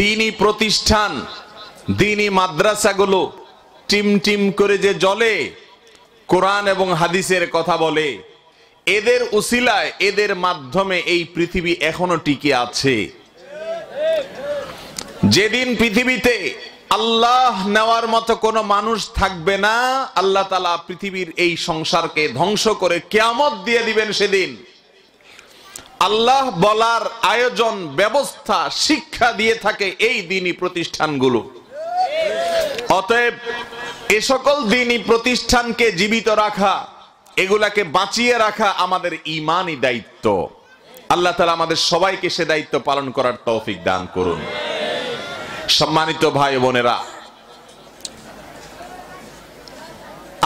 দিনই প্রতিষ্ঠান দিনই মাদ্রাসাগুলো টিম টিম করে যে জলে কোরআন এবং হাদিসের কথা বলে এদের উসিলায় এদের মাধ্যমে এই পৃথিবী এখনো টিকে আছে যেদিন পৃথিবীতে আল্লাহ নেওয়ার মতো কোনো মানুষ থাকবে না আল্লাহ তালা পৃথিবীর এই সংসারকে ধ্বংস করে কেয়ামত দিয়ে দিবেন সেদিন আল্লাহ বলার আয়োজন ব্যবস্থা শিক্ষা দিয়ে থাকে এই দিনই প্রতিষ্ঠানগুলো অতএব এ সকল দিনই প্রতিষ্ঠানকে জীবিত রাখা এগুলাকে বাঁচিয়ে রাখা আমাদের ইমানই দায়িত্ব আল্লাহ তালা আমাদের সবাইকে সে দায়িত্ব পালন করার তৌফিক দান করুন সম্মানিত ভাই বোনেরা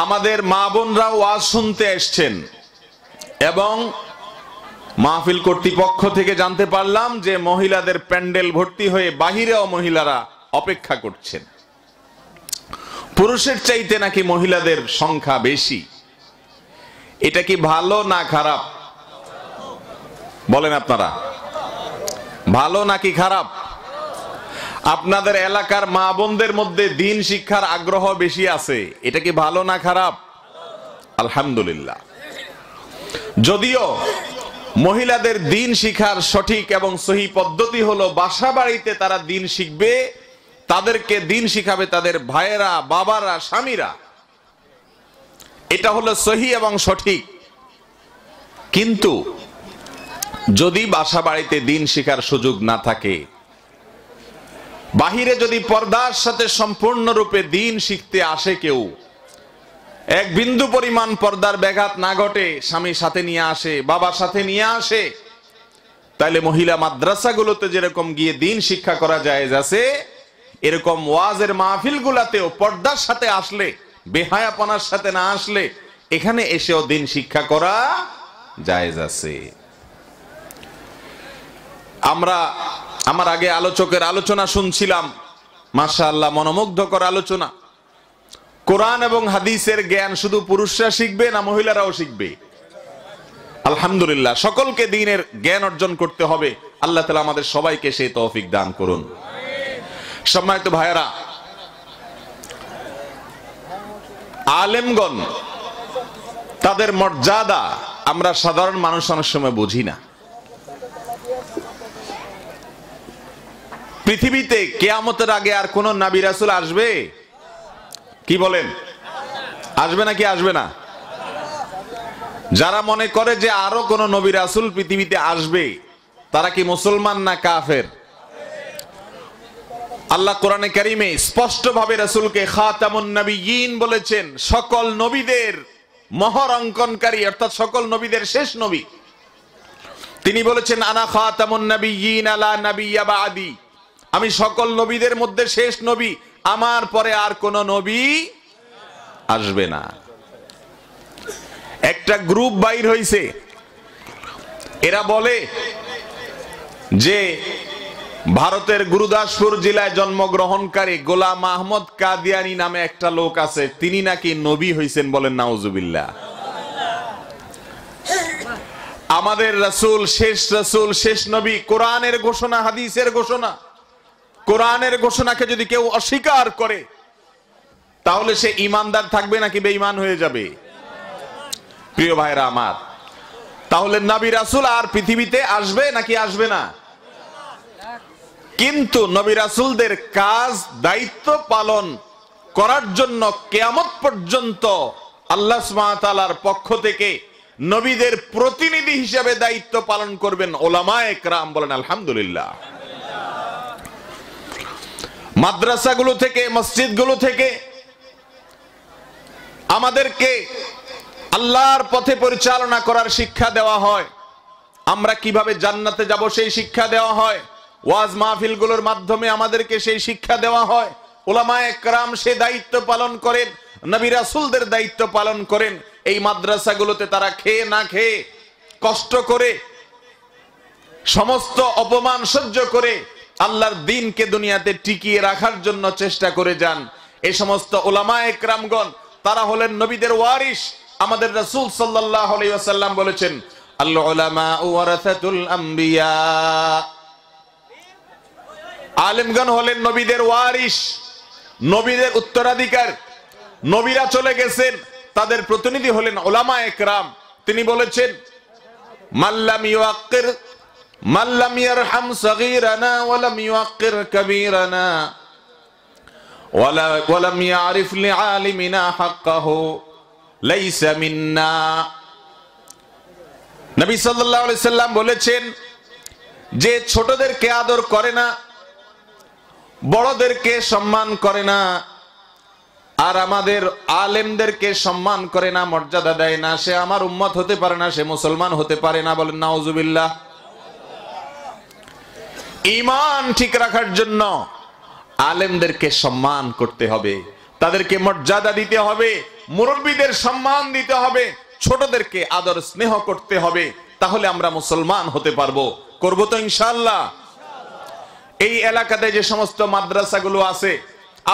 আমাদের মা বোনরাও আজ শুনতে এসছেন এবং মাহফিল কর্তৃপক্ষ থেকে জানতে পারলাম যে মহিলাদের প্যান্ডেল ভর্তি হয়ে বাহিরেও মহিলারা অপেক্ষা করছেন পুরুষের চাইতে নাকি মহিলাদের সংখ্যা বেশি এটা কি ভালো না খারাপ বলেন আপনারা ভালো নাকি খারাপ আপনাদের এলাকার মা বোনদের মধ্যে দিন শিক্ষার আগ্রহ বেশি আছে এটা কি ভালো না খারাপ আলহামদুলিল্লাহ যদিও মহিলাদের দিন শিখার সঠিক এবং সহি পদ্ধতি হলো বাসা বাড়িতে তারা দিন শিখবে তাদেরকে দিন শিখাবে তাদের ভাইয়েরা বাবারা স্বামীরা এটা হলো সহি এবং সঠিক কিন্তু যদি বাসা বাড়িতে দিন শিখার সুযোগ না থাকে বাহিরে যদি পর্দার সাথে সম্পূর্ণরূপে দিন শিখতে আসে কেউ এক বিন্দু পরিমাণ পর্দার ব্যাঘাত না ঘটে স্বামী সাথে নিয়ে আসে বাবা সাথে নিয়ে আসে তাইলে মহিলা মাদ্রাসাগুলোতে যেরকম গিয়ে দিন শিক্ষা করা যায় আছে এরকম ওয়াজের মাহফিল গুলাতেও পর্দার সাথে আসলে বেহায়াপনার সাথে না আসলে এখানে এসেও দিন শিক্ষা করা যায় আছে আমরা আমার আগে আলোচকের আলোচনা শুনছিলাম আল্লাহ মনোমুগ্ধকর আলোচনা কোরআন এবং হাদিসের জ্ঞান শুধু পুরুষরা শিখবে না মহিলারাও শিখবে আলহামদুলিল্লাহ সকলকে দিনের জ্ঞান অর্জন করতে হবে আল্লাহ তালা আমাদের সবাইকে সেই তৌফিক দান করুন সম্মানিত ভাইয়েরা আলেমগণ তাদের মর্যাদা আমরা সাধারণ মানুষ অনেক সময় বুঝি না পৃথিবীতে কেয়ামতের আগে আর কোন নাবিরাসুল আসবে কি বলেন আসবে নাকি আসবে না যারা মনে করে যে আরো কোন নবী রাসুল পৃথিবীতে আসবে তারা কি মুসলমান না কাফের আল্লাহ কোরআনে কারিমে স্পষ্টভাবে রাসুলকে খাতামুন নবীন বলেছেন সকল নবীদের মহর অঙ্কনকারী অর্থাৎ সকল নবীদের শেষ নবী তিনি বলেছেন আনা খাতামুন আলা নবী আদি আমি সকল নবীদের মধ্যে শেষ নবী আমার পরে আর কোন নবী আসবে না একটা গ্রুপ বাইর হইছে এরা বলে যে ভারতের গুরুদাসপুর জেলায় জন্মগ্রহণকারী গোলাম আহমদ কাদিয়ানি নামে একটা লোক আছে তিনি নাকি নবী হইছেন বলেন নাউজুবিল্লা আমাদের রাসূল শেষ রাসূল শেষ নবী কোরআনের ঘোষণা হাদিসের ঘোষণা কোরআনের ঘোষণাকে যদি কেউ অস্বীকার করে তাহলে সে ইমানদার থাকবে নাকি বেঈমান হয়ে যাবে প্রিয় ভাইরা আমার তাহলে নবী রাসুল আর পৃথিবীতে আসবে নাকি আসবে না কিন্তু নবী রাসুলদের কাজ দায়িত্ব পালন করার জন্য কেয়ামত পর্যন্ত আল্লাহ সুমাতালার পক্ষ থেকে নবীদের প্রতিনিধি হিসেবে দায়িত্ব পালন করবেন ওলামায়ক রাম বলেন আলহামদুলিল্লাহ মাদ্রাসাগুলো থেকে মসজিদগুলো থেকে আমাদেরকে আল্লাহর পথে পরিচালনা করার শিক্ষা দেওয়া হয় আমরা কিভাবে জান্নাতে যাব সেই শিক্ষা দেওয়া হয় ওয়াজ মাহফিলগুলোর মাধ্যমে আমাদেরকে সেই শিক্ষা দেওয়া হয় ওলামায় একরাম সে দায়িত্ব পালন করেন নবী রাসুলদের দায়িত্ব পালন করেন এই মাদ্রাসাগুলোতে তারা খেয়ে না খেয়ে কষ্ট করে সমস্ত অপমান সহ্য করে আল্লাহর দিনকে দুনিয়াতে টিকিয়ে রাখার জন্য চেষ্টা করে যান এই সমস্ত ওলামা একরামগণ তারা হলেন নবীদের ওয়ারিস আমাদের রসুল সাল্লাহ বলেছেন আলিমগণ হলেন নবীদের ওয়ারিস নবীদের উত্তরাধিকার নবীরা চলে গেছেন তাদের প্রতিনিধি হলেন ওলামা একরাম তিনি বলেছেন মাল্লাম মাল্লাম ইয়ারহাম সগীরানা নবী সাল্লাম বলেছেন যে ছোটদেরকে আদর করে না বড়দেরকে সম্মান করে না আর আমাদের আলেমদেরকে সম্মান করে না মর্যাদা দেয় না সে আমার উম্মত হতে পারে না সে মুসলমান হতে পারে না বলেন নাউজুবিল্লাহ ইমান ঠিক রাখার জন্য আলেমদেরকে সম্মান করতে হবে তাদেরকে মর্যাদা দিতে হবে মুরব্বীদের সম্মান দিতে হবে ছোটদেরকে আদর স্নেহ করতে হবে তাহলে আমরা মুসলমান হতে পারবো করবো তো ইনশাল্লাহ এই এলাকাতে যে সমস্ত মাদ্রাসাগুলো আছে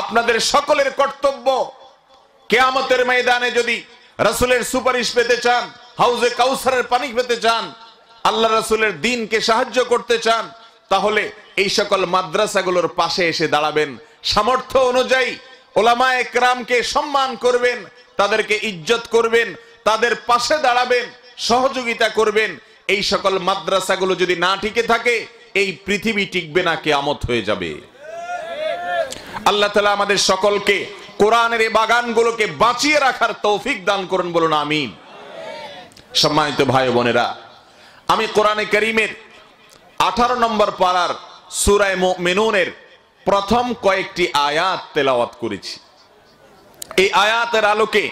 আপনাদের সকলের কর্তব্য কেয়ামতের ময়দানে যদি রাসুলের সুপারিশ পেতে চান হাউজে কাউসারের পানি পেতে চান আল্লাহ রাসুলের দিনকে সাহায্য করতে চান তাহলে এই সকল মাদ্রাসাগুলোর পাশে এসে দাঁড়াবেন সামর্থ্য অনুযায়ী ওলামা একরামকে সম্মান করবেন তাদেরকে ইজ্জত করবেন তাদের পাশে দাঁড়াবেন সহযোগিতা করবেন এই সকল মাদ্রাসাগুলো যদি না টিকে থাকে এই পৃথিবী টিকবে না কেয়ামত হয়ে যাবে আল্লাহ তালা আমাদের সকলকে কোরআনের এই বাগানগুলোকে বাঁচিয়ে রাখার তৌফিক দান করুন বলুন আমিন সম্মানিত ভাই বোনেরা আমি কোরআনে করিমের আঠারো নম্বর পাড়ার সুরায় মেনুনের প্রথম কয়েকটি আয়াত তেলাওয়াত করেছি এই আয়াতের আলোকে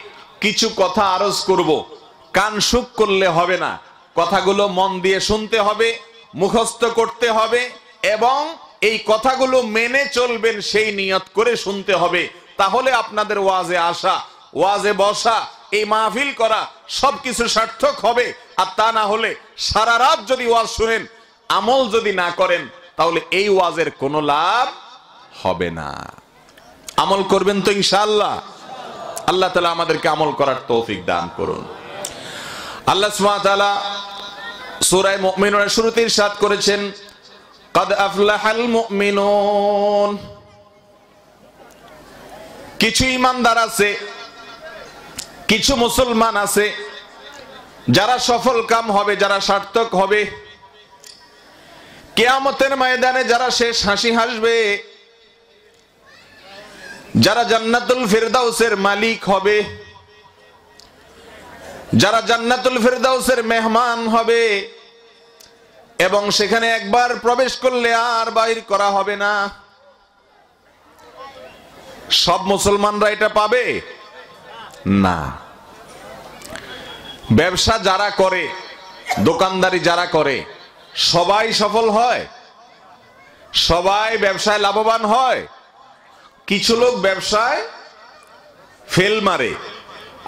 কিছু কথা আরজ করব কান সুখ করলে হবে না কথাগুলো মন দিয়ে শুনতে হবে মুখস্থ করতে হবে এবং এই কথাগুলো মেনে চলবেন সেই নিয়ত করে শুনতে হবে তাহলে আপনাদের ওয়াজে আসা ওয়াজে বসা এই মাহফিল করা সবকিছু সার্থক হবে আর তা না হলে সারা রাত যদি ওয়াজ শুনেন আমল যদি না করেন তাহলে এই ওয়াজের কোন লাভ হবে না আমল করবেন তো ইনশাল্লাহ আল্লাহ তালা আমাদেরকে আমল করার তৌফিক দান করুন আল্লাহ সুমাতালা সুরায় মুমিনের শুরুতে ইরশাদ করেছেন কদ আফলাহাল মুমিনুন কিছু ইমানদার আছে কিছু মুসলমান আছে যারা সফল কাম হবে যারা সার্থক হবে কেয়ামতের ময়দানে যারা শেষ হাসি হাসবে যারা জান্নাতুল ফেরদাউসের মালিক হবে যারা জান্নাতুল ফেরদাউসের মেহমান হবে এবং সেখানে একবার প্রবেশ করলে আর বাহির করা হবে না সব মুসলমানরা এটা পাবে না ব্যবসা যারা করে দোকানদারি যারা করে সবাই সফল হয় সবাই ব্যবসায় লাভবান হয় কিছু লোক ব্যবসায় ফেল মারে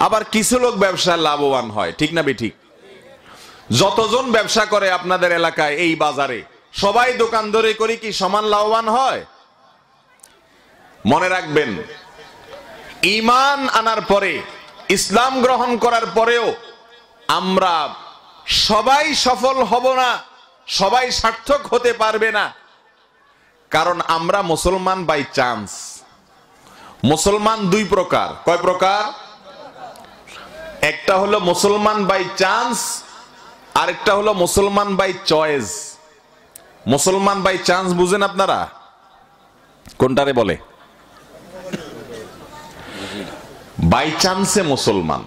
আবার কিছু লোক ব্যবসায় লাভবান হয় ঠিক না ঠিক যতজন ব্যবসা করে আপনাদের এলাকায় এই বাজারে সবাই দোকান ধরে করে কি সমান লাভবান হয় মনে রাখবেন ইমান আনার পরে ইসলাম গ্রহণ করার পরেও আমরা সবাই সফল হব না সবাই সার্থক হতে পারবে না কারণ আমরা মুসলমান বাই চান্স মুসলমান দুই প্রকার কয় প্রকার একটা হলো মুসলমান বাই চান্স আরেকটা হলো মুসলমান বাই চয়েস মুসলমান বাই চান্স বুঝেন আপনারা কোনটারে বলে বাই চান্সে মুসলমান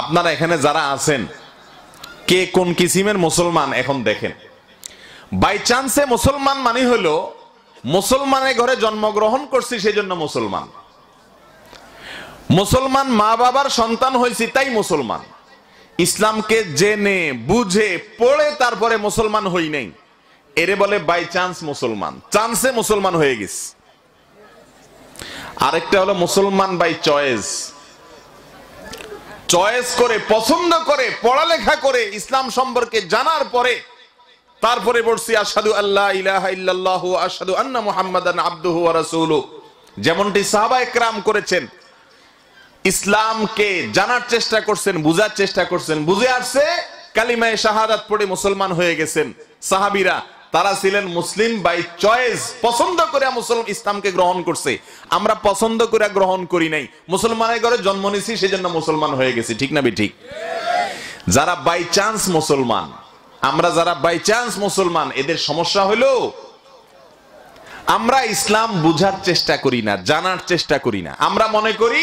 আপনারা এখানে যারা আছেন কে কোন কিসিমের মুসলমান এখন দেখেন বাই চান্সে মুসলমান মানে হলো মুসলমানের ঘরে জন্মগ্রহণ করছি সেই জন্য মুসলমান মুসলমান মা বাবার সন্তান হয়েছি তাই মুসলমান ইসলামকে জেনে বুঝে পড়ে তারপরে মুসলমান হই নাই এরে বলে বাই চান্স মুসলমান চান্সে মুসলমান হয়ে গেছে আরেকটা হলো মুসলমান বাই চয়েস চয়েস করে পছন্দ করে পড়ালেখা করে ইসলাম সম্পর্কে জানার পরে তারপরে বলছি আসাদু আল্লাহ ইলাহা আসাদু আন্না মুহাম্মদ আব্দু ওয়া যেমনটি সাহাবা একরাম করেছেন ইসলামকে জানার চেষ্টা করছেন বুঝার চেষ্টা করছেন বুঝে আসছে কালিমায় শাহাদাত পড়ে মুসলমান হয়ে গেছেন সাহাবিরা তারা ছিলেন মুসলিম বাই চয়েস পছন্দ করে মুসলিম ইসলামকে গ্রহণ করছে আমরা পছন্দ করে গ্রহণ করি নাই মুসলমানের ঘরে জন্ম নিছি সেই জন্য মুসলমান হয়ে গেছি ঠিক না ঠিক যারা বাই চান্স মুসলমান আমরা যারা বাই চান্স মুসলমান এদের সমস্যা হইল আমরা ইসলাম বুঝার চেষ্টা করি না জানার চেষ্টা করি না আমরা মনে করি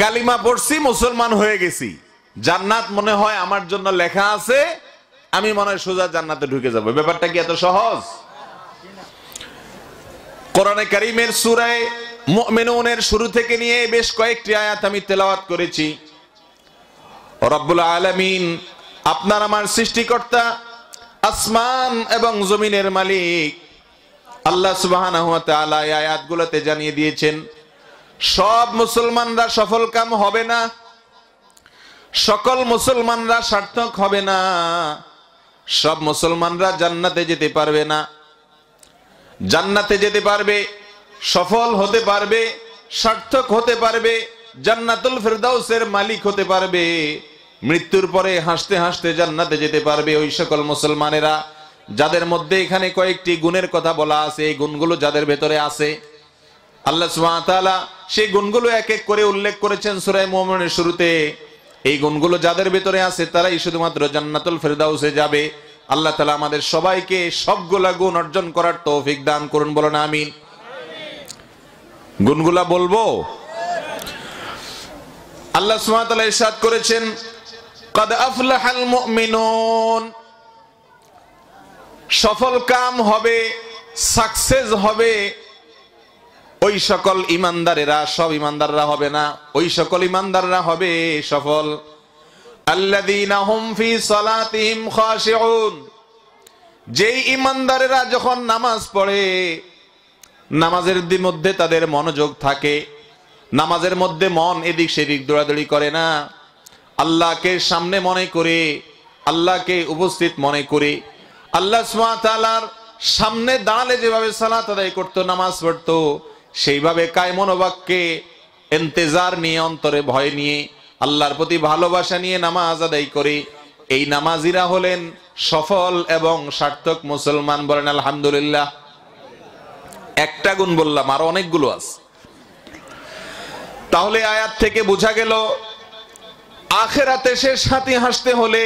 কালিমা পড়ছি মুসলমান হয়ে গেছি জান্নাত মনে হয় আমার জন্য লেখা আছে আমি মনে হয় সোজা জান্নাতে ঢুকে যাবো ব্যাপারটা কি এত সহজ কোরআনে কারিমের সুরায় মুমিনুনের শুরু থেকে নিয়ে বেশ কয়েকটি আয়াত আমি তেলাওয়াত করেছি রব্বুল আলামিন আপনার আমার সৃষ্টিকর্তা আসমান এবং জমিনের মালিক আল্লাহ সুবহানাহু ওয়া তাআলা জানিয়ে দিয়েছেন সব মুসলমানরা সফল কাম হবে না সকল মুসলমানরা সার্থক হবে না সব মুসলমানরা জান্নাতে যেতে পারবে না জান্নাতে যেতে পারবে সফল হতে পারবে সার্থক হতে পারবে জান্নাতুল ফেরদাউসের মালিক হতে পারবে মৃত্যুর পরে হাসতে হাসতে জান্নাতে যেতে পারবে ওই সকল মুসলমানেরা যাদের মধ্যে এখানে কয়েকটি গুণের কথা বলা আছে এই গুণগুলো যাদের ভেতরে আছে আল্লাহ সেই গুণগুলো এক এক করে উল্লেখ করেছেন সুরাই মুমিনের শুরুতে এই গুণগুলো যাদের ভিতরে আছে তারাই শুধুমাত্র জান্নাতুল ফেরদাউসে যাবে আল্লাহ তালা আমাদের সবাইকে সবগুলা গুণ অর্জন করার তৌফিক দান করুন বলেন আমিন গুণগুলা বলবো আল্লাহ সুমাতালা ইসাদ করেছেন কদ আফলাহাল মুমিনুন সফল কাম হবে সাকসেস হবে ওই সকল ইমানদারেরা সব ইমানদাররা হবে না ওই সকল ইমানদাররা হবে সফল যেই ইমানদারেরা যখন নামাজ পড়ে নামাজের মধ্যে তাদের মনোযোগ থাকে নামাজের মধ্যে মন এদিক সেদিক দৌড়াদৌড়ি করে না আল্লাহকে সামনে মনে করে আল্লাহকে উপস্থিত মনে করে আল্লাহ সামনে দাঁড়ালে যেভাবে সালাত আদায় করতো নামাজ পড়তো সেইভাবে মনোবাক্যে এন্তেজার নিয়ে অন্তরে ভয় নিয়ে আল্লাহর প্রতি ভালোবাসা নিয়ে নামাজ আদায় করে এই নামাজিরা হলেন সফল এবং সার্থক মুসলমান বলেন আলহামদুলিল্লাহ একটা গুণ বললাম আরো অনেকগুলো আছে তাহলে আয়াত থেকে বোঝা গেল আখেরাতে শেষ হাতি হাসতে হলে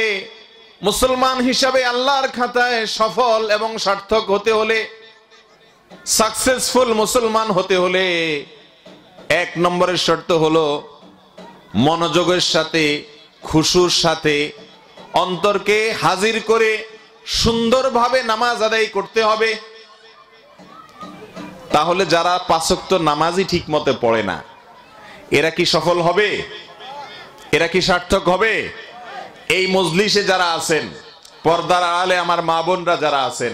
মুসলমান হিসাবে আল্লাহর খাতায় সফল এবং সার্থক হতে হলে সাকসেসফুল মুসলমান হতে হলে এক নম্বরের শর্ত হলো মনোযোগের সাথে খুশুর সাথে অন্তরকে হাজির করে সুন্দরভাবে নামাজ আদায় করতে হবে তাহলে যারা পাশক্ত নামাজই ঠিক মতে পড়ে না এরা কি সফল হবে এরা কি সার্থক হবে এই মজলিসে যারা আছেন পর্দার আড়ালে আমার মা বোনরা যারা আছেন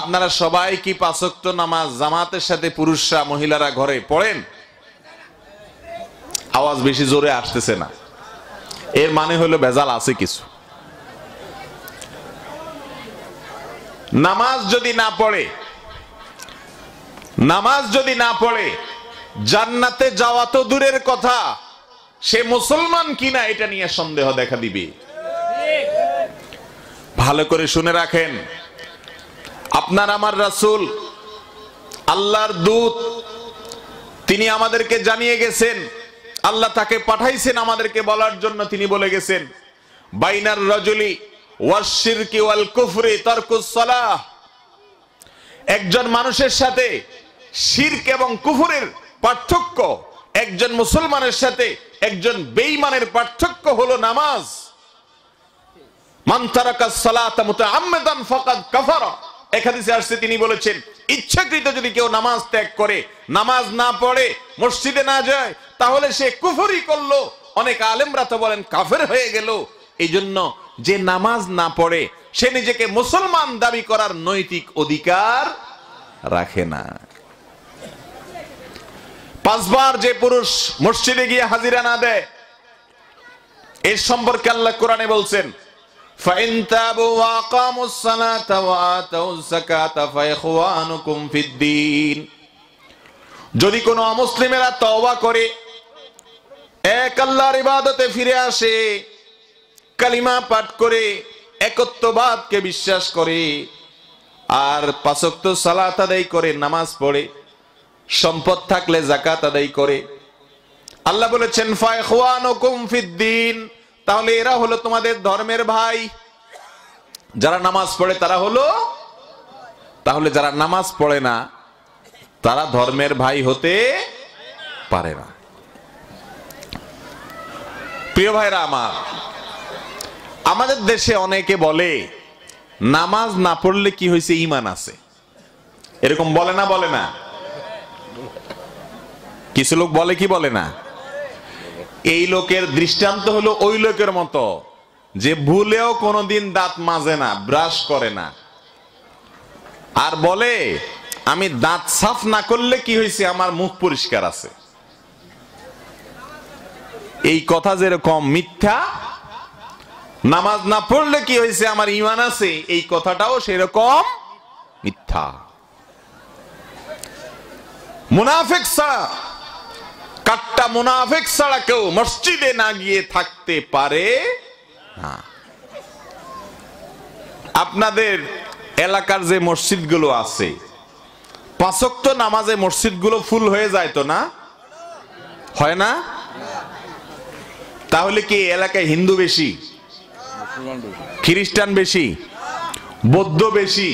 আপনারা সবাই কি পাঁচক্ত নামাজ জামাতের সাথে পুরুষরা মহিলারা ঘরে পড়েন আওয়াজ বেশি জোরে আসতেছে না এর মানে হলো ভেজাল আছে কিছু নামাজ যদি না পড়ে নামাজ যদি না পড়ে জান্নাতে যাওয়া তো দূরের কথা সে মুসলমান কিনা এটা নিয়ে সন্দেহ দেখা দিবে ভালো করে শুনে রাখেন আপনার আমার রাসুল আল্লাহর দূত তিনি আমাদেরকে জানিয়ে গেছেন আল্লাহ তাকে পাঠাইছেন আমাদেরকে বলার জন্য তিনি বলে গেছেন বাইনার রজলি একজন মানুষের সাথে শির্ক এবং কুফুরের পার্থক্য একজন মুসলমানের সাথে একজন বেইমানের পার্থক্য হলো নামাজ মান সালাত সালাতা মুতাআম্মিদান ফাকাদ কাফারা একাদিসে আসছে তিনি বলেছেন ইচ্ছাকৃত যদি কেউ নামাজ ত্যাগ করে নামাজ না পড়ে মসজিদে না যায় তাহলে সে কুফরি করলো অনেক আলেমরা তো বলেন কাফের হয়ে গেল এই জন্য যে নামাজ না পড়ে সে নিজেকে মুসলমান দাবি করার নৈতিক অধিকার রাখে না পাঁচবার যে পুরুষ মসজিদে গিয়ে হাজিরা না দেয় এর সম্পর্কে আল্লাহ কোরআনে বলছেন فإن تابوا وأقاموا الصلاة وآتوا الزكاة فإخوانكم في الدين যদি কোনো অমুসলিমেরা তওবা করে এক আল্লাহর ইবাদতে ফিরে আসে কালিমা পাঠ করে একত্ববাদকে বিশ্বাস করে আর পাঁচক্ত সালাত আদায় করে নামাজ পড়ে সম্পদ থাকলে জাকাত আদায় করে আল্লাহ বলেছেন ফায়খওয়ানুকুম ফিদ্দিন তাহলে এরা হলো তোমাদের ধর্মের ভাই যারা নামাজ পড়ে তারা হলো তাহলে যারা নামাজ পড়ে না তারা ধর্মের ভাই হতে পারে না প্রিয় ভাইরা আমার আমাদের দেশে অনেকে বলে নামাজ না পড়লে কি হয়েছে ইমান আছে এরকম বলে না বলে না কিছু লোক বলে কি বলে না এই লোকের দৃষ্টান্ত হলো ওই লোকের মতো যে ভুলেও কোনোদিন দাঁত মাজে না ব্রাশ করে না আর বলে আমি দাঁত সাফ না করলে কি হয়েছে আমার মুখ পরিষ্কার আছে এই কথা যেরকম মিথ্যা নামাজ না পড়লে কি হয়েছে আমার ইমান আছে এই কথাটাও সেরকম মিথ্যা মুনাফেক ছাড়া কাট্টা মুনাফেক ছাড়া কেউ মসজিদে না গিয়ে থাকতে পারে আপনাদের এলাকার যে মসজিদগুলো আছে পাঁচক্ত নামাজে মসজিদগুলো ফুল হয়ে যায় তো না হয় না তাহলে কি এলাকায় হিন্দু বেশি খ্রিস্টান বেশি বৌদ্ধ বেশি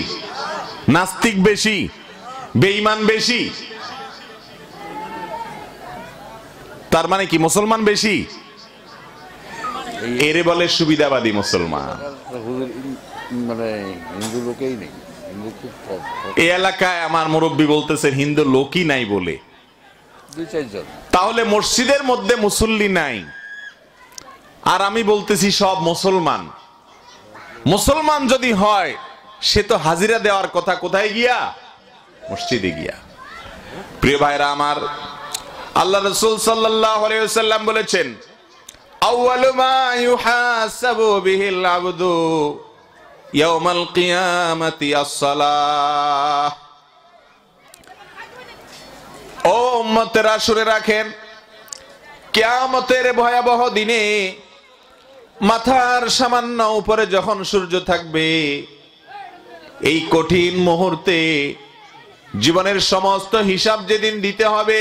নাস্তিক বেশি বেঈমান বেশি তার মানে কি মুসলমান বেশি এরে বলে সুবিধাবাদী মুসলমান মানে হিন্দু লোকেই এলাকায় আমার মুরব্বী বলতেছে হিন্দু লোকই নাই বলে তাহলে মসজিদের মধ্যে মুসল্লি নাই আর আমি বলতেছি সব মুসলমান মুসলমান যদি হয় সে তো হাজিরা দেওয়ার কথা কোথায় গিয়া মসজিদে গিয়া প্রিয় ভাইরা আমার আল্লাহ রসুল সাল্লাম বলেছেন রাখেন কেয়ামতের ভয়াবহ দিনে মাথার সামান্য উপরে যখন সূর্য থাকবে এই কঠিন মুহূর্তে জীবনের সমস্ত হিসাব যেদিন দিতে হবে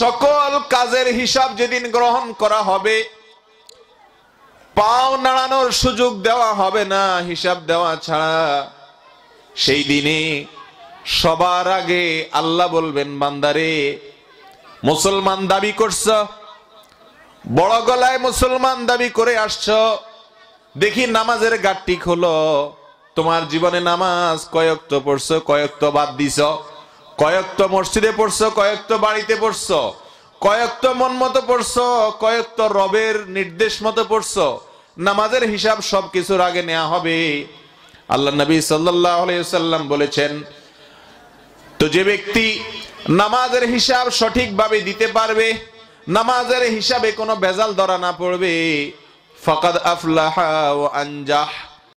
সকল কাজের হিসাব যেদিন গ্রহণ করা হবে পাও নাড়ানোর সুযোগ দেওয়া হবে না হিসাব দেওয়া ছাড়া সেই দিনে সবার আগে আল্লাহ বলবেন বান্দারে মুসলমান দাবি করছ বড় গলায় মুসলমান দাবি করে আসছ দেখি নামাজের গাঠটি খোলো তোমার জীবনে নামাজ কয়েক তো পড়ছো কয়েক তো বাদ দিছ তো মসজিদে পড়ছো তো বাড়িতে পড়ছো তো মন মতো পড়ছো তো রবের নির্দেশ মতো পড়ছো নামাজের হিসাব সব কিছুর আগে নেওয়া হবে আল্লাহ নবী সাল্লাম বলেছেন তো যে ব্যক্তি নামাজের হিসাব সঠিকভাবে দিতে পারবে নামাজের হিসাবে কোনো ভেজাল ধরা না পড়বে ফকাদ আফলাহা ও আঞ্জাহ